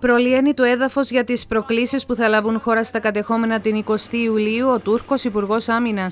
Προλίενει το έδαφος για τις προκλήσεις που θα λάβουν χώρα στα κατεχόμενα την 20η Ιουλίου ο Τούρκος Υπουργός Άμυνας.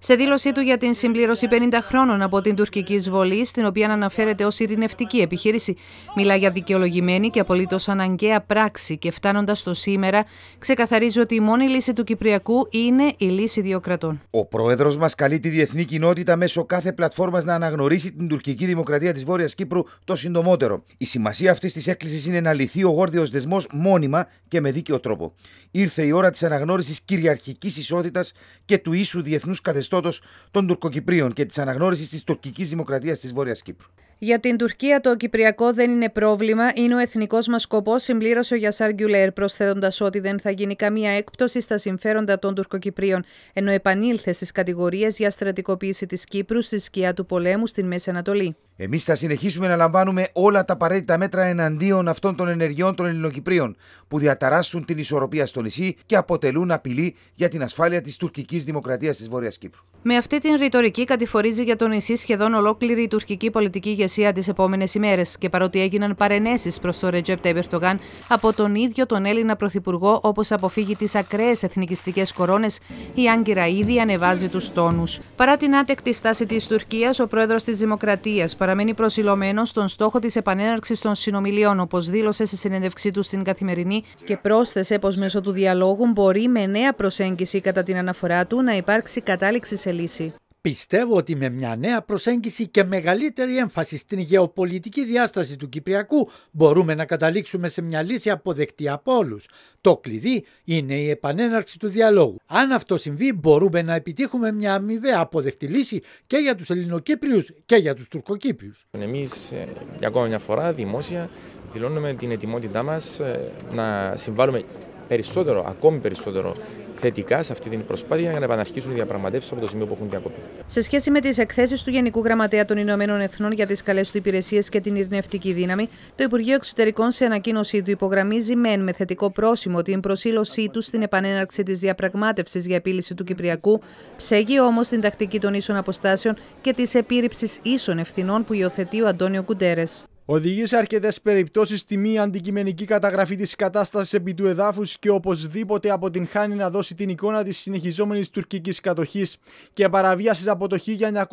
Σε δήλωσή του για την συμπλήρωση 50 χρόνων από την τουρκική εισβολή, στην οποία αναφέρεται ως ειρηνευτική επιχείρηση, μιλά για δικαιολογημένη και απολύτως αναγκαία πράξη και φτάνοντας στο σήμερα, ξεκαθαρίζει ότι η μόνη λύση του Κυπριακού είναι η λύση δύο κρατών. Ο πρόεδρος μας καλεί τη διεθνή κοινότητα μέσω κάθε πλατφόρμας να αναγνωρίσει την τουρκική δημοκρατία της Βόρειας Κύπρου το συντομότερο. Η σημασία αυτής της έκκλησης είναι να λυθεί ο γόρδιος δεσμός μόνιμα και με δίκαιο τρόπο. Ήρθε η ώρα της αναγνώρισης κυριαρχικής ισότητας και του ίσου διεθνούς καθεστώτος καθεστώτος των Τουρκοκυπρίων και της αναγνώρισης της τουρκικής δημοκρατίας της Βόρειας Κύπρου. Για την Τουρκία το Κυπριακό δεν είναι πρόβλημα, είναι ο εθνικός μας σκοπός, συμπλήρωσε ο Γιασάρ Γκιουλέρ, προσθέτοντας ότι δεν θα γίνει καμία έκπτωση στα συμφέροντα των Τουρκοκυπρίων, ενώ επανήλθε στις κατηγορίες για στρατικοποίηση της Κύπρου στη σκιά του πολέμου στην Μέση Ανατολή. Εμείς θα συνεχίσουμε να λαμβάνουμε όλα τα απαραίτητα μέτρα εναντίον αυτών των ενεργειών των Ελληνοκυπρίων που διαταράσσουν την ισορροπία στο νησί και αποτελούν απειλή για την ασφάλεια της τουρκικής δημοκρατίας της Βόρειας Κύπρου. Με αυτή την ρητορική κατηφορίζει για το νησί σχεδόν ολόκληρη η τουρκική πολιτική ηγεσία τις επόμενες ημέρες και παρότι έγιναν παρενέσεις προς τον Ρετζέπ Τέμπερτογκαν από τον ίδιο τον Έλληνα Πρωθυπουργό, όπως αποφύγει τις ακραίες εθνικιστικές κορώνες, η Άγκυρα ήδη ανεβάζει τους τόνους. Παρά την άτεκτη στάση της Τουρκίας, ο πρόεδρος της Δημοκρατίας παραμένει προσιλωμένος στον στόχο της επανέναρξης των συνομιλιών, όπως δήλωσε σε συνέντευξή του στην καθημερινή και πρόσθεσε πως μέσω του διαλόγου μπορεί με νέα προσέγγιση κατά την αναφορά του να υπάρξει κατάληξη σε λύση. Πιστεύω ότι με μια νέα προσέγγιση και μεγαλύτερη έμφαση στην γεωπολιτική διάσταση του Κυπριακού μπορούμε να καταλήξουμε σε μια λύση αποδεκτή από όλους. Το κλειδί είναι η επανέναρξη του διαλόγου. Αν αυτό συμβεί, μπορούμε να επιτύχουμε μια αμοιβαία αποδεκτή λύση και για τους Ελληνοκύπριους και για τους Τουρκοκύπριους. Εμείς ε, για ακόμα μια φορά δημόσια δηλώνουμε την ετοιμότητά μας ε, να συμβάλλουμε περισσότερο, ακόμη περισσότερο θετικά σε αυτή την προσπάθεια για να επαναρχίσουν οι διαπραγματεύσεις από το σημείο που έχουν διακοπεί. Σε σχέση με τις εκθέσεις του Γενικού Γραμματέα των Ηνωμένων Εθνών για τις καλές του υπηρεσίες και την ειρηνευτική δύναμη, το Υπουργείο Εξωτερικών σε ανακοίνωσή του υπογραμμίζει μεν με θετικό πρόσημο την προσήλωσή του στην επανέναρξη της διαπραγμάτευσης για επίλυση του Κυπριακού, ψέγει όμως την τακτική των ίσων αποστάσεων και της επίρρηψης ίσων ευθυνών που υιοθετεί ο Αντώνιο Κουντέρες οδηγεί σε αρκετές περιπτώσεις τη μη αντικειμενική καταγραφή της κατάστασης επί του εδάφους και οπωσδήποτε αποτυγχάνει να δώσει την εικόνα της συνεχιζόμενης τουρκικής κατοχής και παραβίαση από το 1974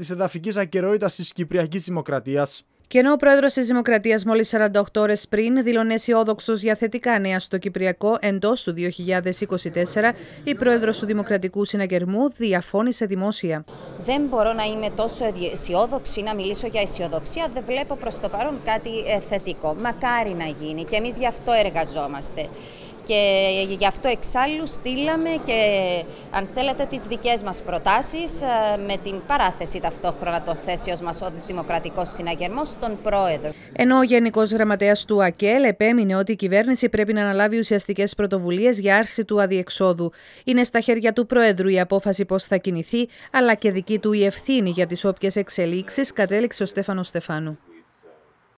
τη εδαφικής ακαιρεότητας της Κυπριακής Δημοκρατίας. Και ενώ ο πρόεδρος της Δημοκρατίας μόλις 48 ώρες πριν δήλωνε αισιόδοξος για θετικά νέα στο Κυπριακό εντός του 2024, η πρόεδρος του Δημοκρατικού Συναγερμού διαφώνησε δημόσια. Δεν μπορώ να είμαι τόσο αισιόδοξη, να μιλήσω για αισιοδοξία. Δεν βλέπω προς το παρόν κάτι ε, θετικό. Μακάρι να γίνει και εμείς γι' αυτό εργαζόμαστε και γι' αυτό εξάλλου στείλαμε και αν θέλετε τις δικές μας προτάσεις ε, με την παράθεση ταυτόχρονα των θέσεων μας ο Δημοκρατικός Συναγερμός στον Πρόεδρο. Ενώ ο Γενικός Γραμματέας του ΑΚΕΛ επέμεινε ότι η κυβέρνηση πρέπει να αναλάβει ουσιαστικές πρωτοβουλίες για άρση του αδιεξόδου. Είναι στα χέρια του Προέδρου η απόφαση πώς θα κινηθεί, αλλά και δική του η ευθύνη για τις όποιες εξελίξεις, κατέληξε ο Στέφανος Στεφάνου.